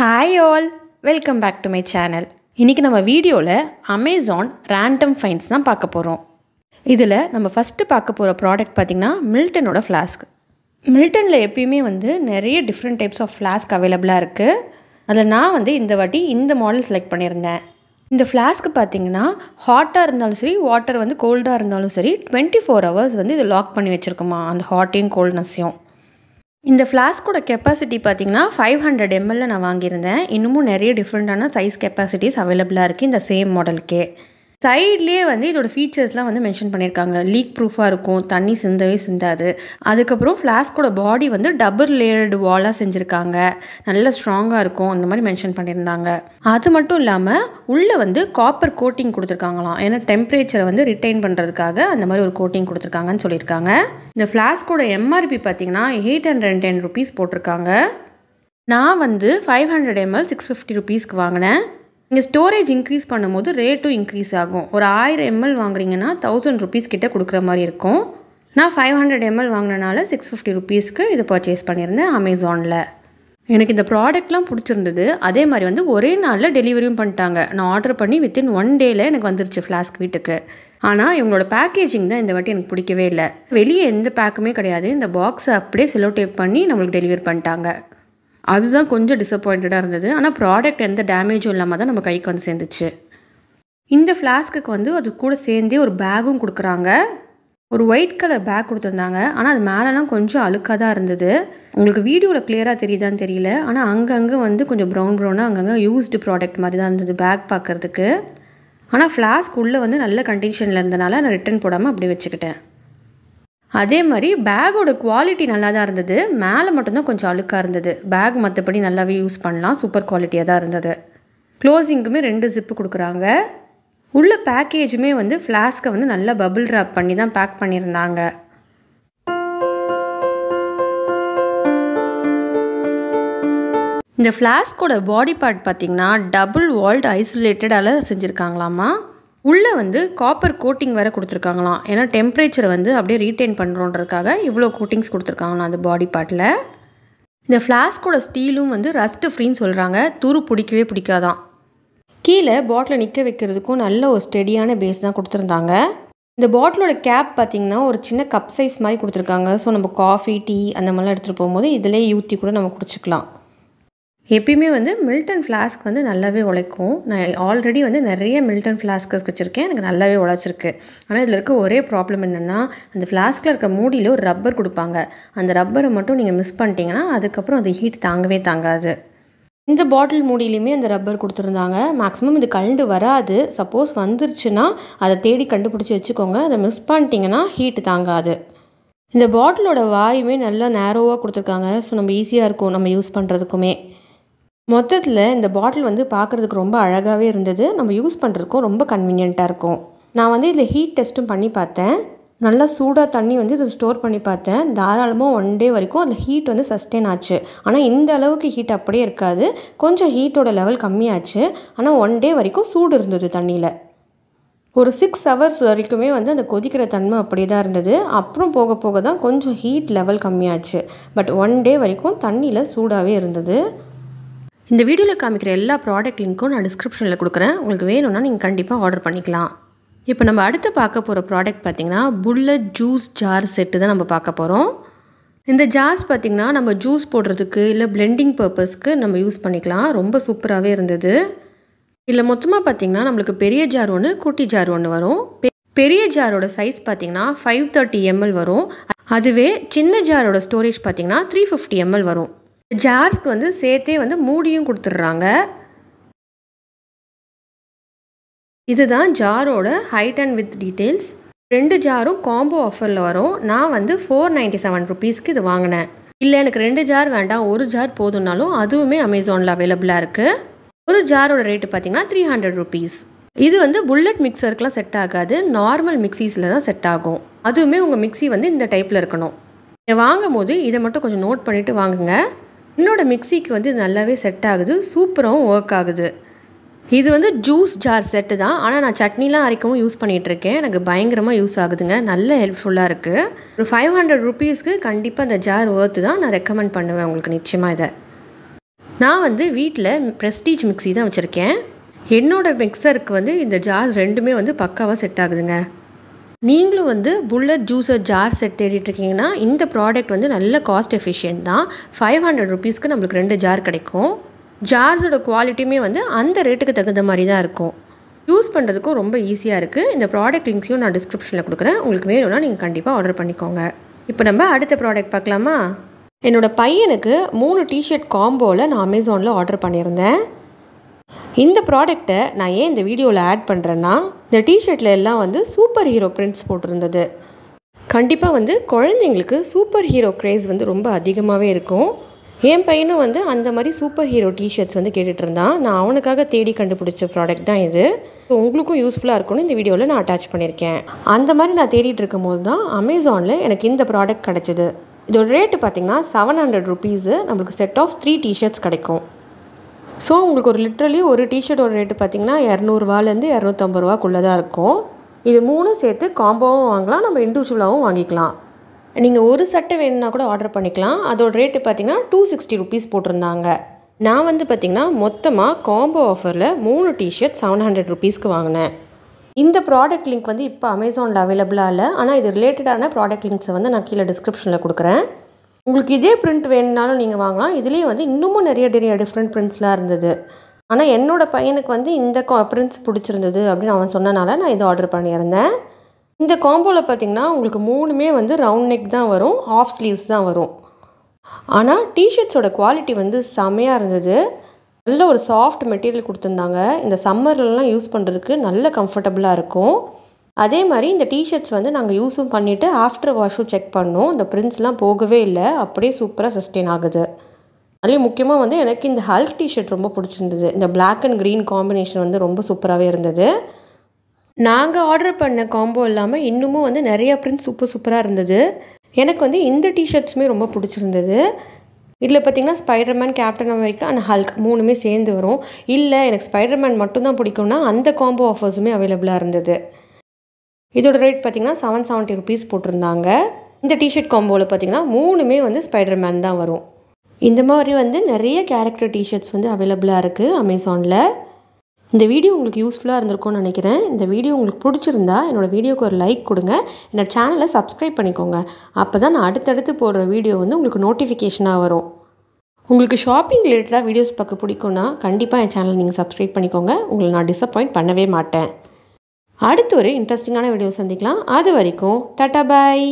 hi all welcome back to my channel இன்றைக்கி நம்ம வீடியோவில் அமேசான் ரேண்டம் ஃபைன்ஸ் தான் பார்க்க போகிறோம் இதில் நம்ம ஃபஸ்ட்டு பார்க்க போகிற ப்ராடக்ட் பார்த்திங்கன்னா மில்டனோட ஃப்ளாஸ்க் மில்டனில் எப்பயுமே வந்து நிறைய டிஃப்ரெண்ட் டைப்ஸ் ஆஃப் ஃப்ளாஸ்க் அவைலபிளாக இருக்குது அதில் நான் வந்து இந்த வாட்டி இந்த மாடல் செலக்ட் பண்ணியிருந்தேன் இந்த ஃப்ளாஸ்க் பார்த்தீங்கன்னா ஹாட்டாக இருந்தாலும் சரி வாட்டர் வந்து கோல்டாக இருந்தாலும் சரி டுவெண்ட்டி ஃபோர் ஹவர்ஸ் வந்து இது லாக் பண்ணி வச்சுருக்குமா அந்த ஹாட்டையும் கோல்ட்னஸையும் இந்த ஃப்ளாஸ்கோட கெப்பாசிட்டி பார்த்திங்கன்னா ஃபைவ் ஹண்ட்ரட் எம்எல்ல நான் வாங்கியிருந்தேன் இன்னமும் நிறைய டிஃப்ரெண்ட்டான சைஸ் கெப்பாசிட்டிஸ் அவைலபிளாக இருக்குது இந்த சேம் மாடலுக்கே சைட்லேயே வந்து இதோட ஃபீச்சர்ஸ்லாம் வந்து மென்ஷன் பண்ணியிருக்காங்க லீக் ப்ரூஃபாக இருக்கும் தண்ணி சிந்தவே சிந்தாது அதுக்கப்புறம் ஃப்ளாஸ்கோட பாடி வந்து டபுள் லேயர்டு வாலாக செஞ்சுருக்காங்க நல்ல ஸ்ட்ராங்காக இருக்கும் அந்த மாதிரி மென்ஷன் பண்ணியிருந்தாங்க அது மட்டும் இல்லாமல் உள்ளே வந்து காப்பர் கோட்டிங் கொடுத்துருக்காங்களாம் ஏன்னா டெம்பரேச்சரை வந்து ரிட்டைன் பண்ணுறதுக்காக அந்த மாதிரி ஒரு கோட்டிங் கொடுத்துருக்காங்கன்னு சொல்லியிருக்காங்க இந்த ஃப்ளாஸ்கோட எம்ஆர்பி பார்த்தீங்கன்னா eight hundred and ten rupees போட்டிருக்காங்க நான் வந்து five hundred ML six fifty ருபீஸ்க்கு வாங்கினேன் நீங்கள் ஸ்டோரேஜ் இன்க்ரீஸ் பண்ணும்போது ரேட்டும் இன்க்ரீஸ் ஆகும் ஒரு ஆயிரம் எம்எல் வாங்குறீங்கன்னா தௌசண்ட் ருபீஸ் கிட்டே கொடுக்குற மாதிரி இருக்கும் நான் ஃபைவ் ஹண்ட்ரட் எம்எல் வாங்கினால சிக்ஸ் ஃபிஃப்டி ருபீஸ்க்கு இது பர்ச்சேஸ் பண்ணியிருந்தேன் அமேசானில் எனக்கு இந்த ப்ராடக்ட்லாம் பிடிச்சிருந்தது அதே மாதிரி வந்து ஒரே நாளில் டெலிவரியும் பண்ணிட்டாங்க நான் ஆர்டர் பண்ணி வித்தின் ஒன் டேயில் எனக்கு வந்துருச்சு ஃப்ளாஸ்க் வீட்டுக்கு ஆனால் இவங்களோட பேக்கேஜிங் தான் இந்த வாட்டி எனக்கு பிடிக்கவே இல்லை வெளியே எந்த பேக்குமே கிடையாது இந்த பாக்ஸை அப்படியே செலோ டேப் பண்ணி நம்மளுக்கு டெலிவரி பண்ணிட்டாங்க அதுதான் கொஞ்சம் டிசப்பாயிண்டடாக இருந்தது ஆனால் ப்ராடக்ட் எந்த டேமேஜும் இல்லாமல் தான் நம்ம கைக்கு வந்து சேர்ந்துச்சு இந்த ஃப்ளாஸ்க்கு வந்து அது கூட சேர்ந்தே ஒரு பேகும் கொடுக்குறாங்க ஒரு ஒயிட் கலர் பேக் கொடுத்துருந்தாங்க ஆனால் அது மேலெலாம் கொஞ்சம் அழுக்காக தான் இருந்தது உங்களுக்கு வீடியோவில் கிளியராக தெரியுதான்னு தெரியல ஆனால் அங்கங்கே வந்து கொஞ்சம் ப்ரௌன் ப்ரௌனாக அங்கங்கே யூஸ்டு ப்ராடக்ட் மாதிரி தான் இருந்தது பேக் பார்க்குறதுக்கு ஆனால் ஃப்ளாஸ்க் உள்ளே வந்து நல்ல கண்டிஷனில் இருந்தனால நான் ரிட்டன் போடாமல் அப்படியே வச்சுக்கிட்டேன் அதே மாதிரி பேக்கோட குவாலிட்டி நல்லா தான் இருந்தது மேலே மட்டும்தான் கொஞ்சம் அழுக்காக இருந்தது பேக் மற்றபடி நல்லாவே யூஸ் பண்ணலாம் சூப்பர் குவாலிட்டியாக தான் இருந்தது க்ளோசிங்குமே ரெண்டு ஜிப்பு கொடுக்குறாங்க உள்ள பேக்கேஜுமே வந்து ஃப்ளாஸ்க்கை வந்து நல்லா பபுள் ட்ராப் பண்ணி தான் பேக் பண்ணியிருந்தாங்க இந்த ஃப்ளாஸ்கோட பாடி பார்ட் பார்த்திங்கன்னா டபுள் வால்ட் ஐசோலேட்டடால் செஞ்சுருக்காங்களாமா உள்ளே வந்து காப்பர் கோட்டிங் வேறு கொடுத்துருக்காங்களாம் ஏன்னா டெம்ப்ரேச்சரை வந்து அப்படியே ரீட்டைன் பண்ணுறோன்றக்காக இவ்வளோ கோட்டிங்ஸ் கொடுத்துருக்காங்களாம் அந்த பாடி பார்ட்டில் இந்த ஃப்ளாஸ்கோட ஸ்டீலும் வந்து ரஸ்ட் ஃப்ரீன்னு சொல்கிறாங்க துரு பிடிக்கவே பிடிக்காதான் கீழே பாட்டிலை நிற்க வைக்கிறதுக்கும் நல்ல ஒரு ஸ்டெடியான பேஸ் தான் கொடுத்துருந்தாங்க இந்த பாட்டிலோட கேப் பார்த்திங்கன்னா ஒரு சின்ன கப் சைஸ் மாதிரி கொடுத்துருக்காங்க ஸோ நம்ம காஃபி டீ அந்த மாதிரிலாம் எடுத்துகிட்டு போகும்போது இதிலே ஊற்றி கூட நம்ம குடிச்சிக்கலாம் எப்பயுமே வந்து மில்டன் ஃப்ளாஸ்க் வந்து நல்லாவே உழைக்கும் நான் ஆல்ரெடி வந்து நிறைய மில்டன் ஃப்ளாஸ்கஸ் வச்சுருக்கேன் எனக்கு நல்லாவே உழைச்சிருக்கு ஆனால் இதில் இருக்க ஒரே ப்ராப்ளம் என்னென்னா அந்த ஃப்ளாஸ்கில் இருக்க மூடியில் ஒரு ரப்பர் கொடுப்பாங்க அந்த ரப்பரை மட்டும் நீங்கள் மிஸ் பண்ணிட்டீங்கன்னா அதுக்கப்புறம் அது ஹீட் தாங்கவே தாங்காது இந்த பாட்டில் மூடியிலையுமே அந்த ரப்பர் கொடுத்துருந்தாங்க மேக்ஸிமம் இது கண்டு வராது சப்போஸ் வந்துருச்சுன்னா அதை தேடி கண்டுபிடிச்சி வச்சுக்கோங்க அதை மிஸ் பண்ணிட்டீங்கன்னா ஹீட்டு தாங்காது இந்த பாட்டிலோட வாயுமே நல்லா நேரோவாக கொடுத்துருக்காங்க ஸோ நம்ம ஈஸியாக இருக்கும் நம்ம யூஸ் பண்ணுறதுக்குமே மொத்தத்தில் இந்த பாட்டில் வந்து பார்க்குறதுக்கு ரொம்ப அழகாகவே இருந்தது நம்ம யூஸ் பண்ணுறதுக்கும் ரொம்ப கன்வீனியண்ட்டாக இருக்கும் நான் வந்து இதில் ஹீட் டெஸ்ட்டும் பண்ணி பார்த்தேன் நல்லா சூடாக தண்ணி வந்து இதை ஸ்டோர் பண்ணி பார்த்தேன் தாராளமாக ஒன் டே வரைக்கும் அதில் ஹீட் வந்து சஸ்டெயின் ஆச்சு ஆனால் இந்த அளவுக்கு ஹீட் அப்படியே இருக்காது கொஞ்சம் ஹீட்டோட லெவல் கம்மியாச்சு ஆனால் ஒன் டே வரைக்கும் சூடு இருந்தது தண்ணியில் ஒரு சிக்ஸ் ஹவர்ஸ் வரைக்குமே வந்து அந்த கொதிக்கிற தன்மை அப்படியே தான் இருந்தது அப்புறம் போக போக தான் கொஞ்சம் ஹீட் லெவல் கம்மியாச்சு பட் ஒன் டே வரைக்கும் தண்ணியில் சூடாகவே இருந்தது இந்த வீடியோவில் காமிக்கிற எல்லா ப்ராடக்ட் லிங்க்கும் நான் டிஸ்கிரிப்ஷனில் கொடுக்குறேன் உங்களுக்கு வேணும்னா நீங்கள் கண்டிப்பாக ஆர்டர் பண்ணிக்கலாம் இப்போ நம்ம அடுத்து பார்க்க போகிற ப்ராடக்ட் பார்த்திங்கன்னா புல்லட் ஜூஸ் ஜார் செட்டு தான் நம்ம பார்க்க போகிறோம் இந்த ஜார்ஸ் பார்த்திங்கன்னா நம்ம ஜூஸ் போடுறதுக்கு இல்லை பிளெண்டிங் பர்பஸ்க்கு நம்ம யூஸ் பண்ணிக்கலாம் ரொம்ப சூப்பராகவே இருந்தது இல்லை மொத்தமாக பார்த்திங்கன்னா நம்மளுக்கு பெரிய ஜார் ஒன்று குட்டி ஜார் ஒன்று வரும் பெரிய ஜாரோட சைஸ் பார்த்திங்கன்னா ஃபைவ் தேர்ட்டி எம்எல் வரும் அதுவே சின்ன ஜாரோட ஸ்டோரேஜ் பார்த்திங்கன்னா த்ரீ ஃபிஃப்டி எம்எல் வரும் ஜார்ஸ்க்கு வந்து சேர்த்தே வந்து மூடியும் கொடுத்துட்றாங்க இதுதான் ஜாரோட ஹைட் அண்ட் வித் டீட்டெயில்ஸ் ரெண்டு ஜாரும் காம்போ ஆஃபரில் வரும் நான் வந்து ஃபோர் நைன்ட்டி செவன் ருபீஸ்க்கு இது வாங்கினேன் இல்லை எனக்கு ரெண்டு ஜார் வேண்டாம் ஒரு ஜார் போதும்னாலும் அதுவுமே அமேசானில் அவைலபிளாக இருக்குது ஒரு ஜாரோட ரேட்டு பார்த்திங்கன்னா த்ரீ ஹண்ட்ரட் ருபீஸ் இது வந்து புல்லட் மிக்சருக்குலாம் செட் ஆகாது நார்மல் மிக்சிஸில் தான் செட் ஆகும் அதுவுமே உங்கள் மிக்சி வந்து இந்த டைப்பில் இருக்கணும் இதை வாங்கும் போது இதை மட்டும் கொஞ்சம் நோட் பண்ணிவிட்டு வாங்குங்க என்னோடய மிக்சிக்கு வந்து இது நல்லாவே செட் ஆகுது சூப்பராகவும் ஒர்க் ஆகுது இது வந்து ஜூஸ் ஜார் செட்டு தான் ஆனால் நான் சட்னிலாம் அரைக்கவும் யூஸ் பண்ணிகிட்ருக்கேன் எனக்கு பயங்கரமாக யூஸ் ஆகுதுங்க நல்ல ஹெல்ப்ஃபுல்லாக இருக்குது ஒரு ஃபைவ் ஹண்ட்ரட் ருபீஸ்க்கு கண்டிப்பாக அந்த ஜார் ஒர்த்து தான் நான் ரெக்கமெண்ட் பண்ணுவேன் உங்களுக்கு நிச்சயமாக இதை நான் வந்து வீட்டில் ப்ரெஸ்டீஜ் மிக்சி தான் வச்சுருக்கேன் என்னோடய மிக்சருக்கு வந்து இந்த ஜார்ஸ் ரெண்டுமே வந்து பக்காவாக செட் ஆகுதுங்க நீங்களும் வந்து புல்லட் ஜூஸர் ஜார் செட் தேடிட்டுருக்கீங்கன்னா இந்த ப்ராடக்ட் வந்து நல்ல காஸ்ட் எஃபிஷியன்ட் தான் ஃபைவ் ஹண்ட்ரட் ருபீஸ்க்கு நம்மளுக்கு ரெண்டு ஜார் கிடைக்கும் ஜார்ஸோட குவாலிட்டியுமே வந்து அந்த ரேட்டுக்கு தகுந்த மாதிரி தான் இருக்கும் யூஸ் பண்ணுறதுக்கும் ரொம்ப ஈஸியாக இருக்குது இந்த ப்ராடக்ட் லிங்க்ஸையும் நான் டிஸ்கிரிப்ஷனில் கொடுக்குறேன் உங்களுக்கு வேணும்னா நீங்கள் கண்டிப்பாக ஆர்டர் பண்ணிக்கோங்க இப்போ நம்ம அடுத்த ப்ராடக்ட் பார்க்கலாமா என்னோடய பையனுக்கு மூணு டிஷர்ட் காம்போவில் நான் அமேசானில் ஆர்டர் பண்ணியிருந்தேன் இந்த ப்ராடக்ட்டை நான் ஏன் இந்த வீடியோவில் ஆட் பண்ணுறேன்னா இந்த டிஷர்ட்டில் எல்லாம் வந்து சூப்பர் ஹீரோ பிரிண்ட்ஸ் போட்டிருந்தது கண்டிப்பாக வந்து குழந்தைங்களுக்கு சூப்பர் ஹீரோ க்ரேஸ் வந்து ரொம்ப அதிகமாகவே இருக்கும் என் பையனும் வந்து அந்த மாதிரி சூப்பர் ஹீரோ டிஷர்ட்ஸ் வந்து கேட்டுட்டு இருந்தான் நான் அவனுக்காக தேடி கண்டுபிடிச்ச ப்ராடக்ட் தான் இது உங்களுக்கும் யூஸ்ஃபுல்லாக இருக்கும்னு இந்த வீடியோவில் நான் அட்டாச் பண்ணியிருக்கேன் அந்த மாதிரி நான் தேடிட்டு இருக்கும் போது தான் அமேசானில் எனக்கு இந்த ப்ராடக்ட் கிடச்சிது இதோட ரேட்டு பார்த்திங்கன்னா செவன் ஹண்ட்ரட் ருபீஸு நம்மளுக்கு செட் ஆஃப் த்ரீ டிஷர்ட்ஸ் கிடைக்கும் ஸோ உங்களுக்கு ஒரு லிட்ரலி ஒரு டிஷர்ட்டோட ரேட்டு பார்த்திங்கன்னா இரநூறுவாலேருந்து இரநூத்தம்பது ரூபாக்குள்ளே தான் இருக்கும் இது மூணும் சேர்த்து காம்போவும் வாங்கலாம் நம்ம இண்டிவிஜுவலாகவும் வாங்கிக்கலாம் நீங்கள் ஒரு சட்டை வேணும்னா கூட ஆர்டர் பண்ணிக்கலாம் அதோட ரேட்டு பார்த்திங்கன்னா டூ சிக்ஸ்டி ருபீஸ் போட்டிருந்தாங்க நான் வந்து பார்த்திங்கன்னா மொத்தமாக காம்போ ஆஃபரில் மூணு டிஷர்ட் செவன் ஹண்ட்ரட் ருபீஸ்க்கு வாங்கினேன் இந்த ப்ராடக்ட் லிங்க் வந்து இப்போ அமேசானில் அவைலபிளாக இல்லை ஆனால் இது ரிலேட்டடான ப்ராடக்ட் லிங்க்ஸை வந்து நான் கீழே டிஸ்கிரிப்ஷனில் கொடுக்குறேன் உங்களுக்கு இதே பிரிண்ட் வேணும்னாலும் நீங்கள் வாங்கலாம் இதுலேயே வந்து இன்னமும் நிறைய நிறைய டிஃப்ரெண்ட் பிரிண்ட்ஸ்லாம் இருந்தது ஆனால் என்னோடய பையனுக்கு வந்து இந்த கா பிரிண்ட்ஸ் பிடிச்சிருந்தது அப்படின்னு அவன் சொன்னனால நான் இதை ஆர்டர் பண்ணியிருந்தேன் இந்த காம்போவில் பார்த்திங்கன்னா உங்களுக்கு மூணுமே வந்து ரவுண்ட் நெக் தான் வரும் ஆஃப் ஸ்லீவ்ஸ் தான் வரும் ஆனால் டிஷர்ட்ஸோட குவாலிட்டி வந்து செமையாக இருந்தது நல்ல ஒரு சாஃப்ட் மெட்டீரியல் கொடுத்துருந்தாங்க இந்த சம்மர்லலாம் யூஸ் பண்ணுறதுக்கு நல்ல கம்ஃபர்டபுளாக இருக்கும் அதே மாதிரி இந்த டிஷர்ட்ஸ் வந்து நாங்கள் யூஸும் பண்ணிவிட்டு ஆஃப்டர் வாஷும் செக் பண்ணோம் இந்த ப்ரிண்ட்ஸ்லாம் போகவே இல்லை அப்படியே சூப்பராக சஸ்டெயின் ஆகுது அதுலேயும் முக்கியமாக வந்து எனக்கு இந்த ஹல்க் டிஷர்ட் ரொம்ப பிடிச்சிருந்தது இந்த பிளாக் அண்ட் க்ரீன் காம்பினேஷன் வந்து ரொம்ப சூப்பராகவே இருந்தது நாங்கள் ஆர்டர் பண்ண காம்போ இல்லாமல் இன்னமும் வந்து நிறையா ப்ரிண்ட்ஸ் சூப்பர் சூப்பராக இருந்தது எனக்கு வந்து இந்த டிஷர்ட்ஸுமே ரொம்ப பிடிச்சிருந்தது இதில் பார்த்திங்கன்னா Spiderman Captain America and Hulk மூணுமே சேர்ந்து வரும் இல்லை எனக்கு ஸ்பைடர்மேன் மட்டும்தான் பிடிக்கும்னா அந்த காம்போ ஆஃபர்ஸுமே அவைலபிளாக இருந்தது இதோட ரேட் பார்த்திங்கன்னா செவன் செவன்ட்டி ருபீஸ் போட்டிருந்தாங்க இந்த டிஷர்ட் காம்போவில் பார்த்திங்கன்னா மூணுமே வந்து ஸ்பைடர்மேன் தான் வரும் இந்த மாதிரி வந்து நிறைய கேரக்டர் டிஷர்ட்ஸ் வந்து அவைலபிளாக இருக்குது அமேசானில் இந்த வீடியோ உங்களுக்கு யூஸ்ஃபுல்லாக இருந்திருக்கும்னு நினைக்கிறேன் இந்த வீடியோ உங்களுக்கு பிடிச்சிருந்தா என்னோடய வீடியோக்கு ஒரு லைக் கொடுங்க என்னோடய சேனலை சப்ஸ்கிரைப் பண்ணிக்கோங்க அப்போ தான் நான் அடுத்தடுத்து போடுற வீடியோ வந்து உங்களுக்கு நோட்டிஃபிகேஷனாக வரும் உங்களுக்கு ஷாப்பிங் ரிலேட்டடாக வீடியோஸ் பார்க்க பிடிக்கும்னா கண்டிப்பாக என் சேனலை நீங்கள் சப்ஸ்கிரைப் பண்ணிக்கோங்க உங்களை நான் டிசப்பாயிண்ட் பண்ணவே மாட்டேன் அடுத்து ஒரு இன்ட்ரெஸ்டிங்கான வீடியோ சந்திக்கலாம் அது வரைக்கும் டாட்டா பாய்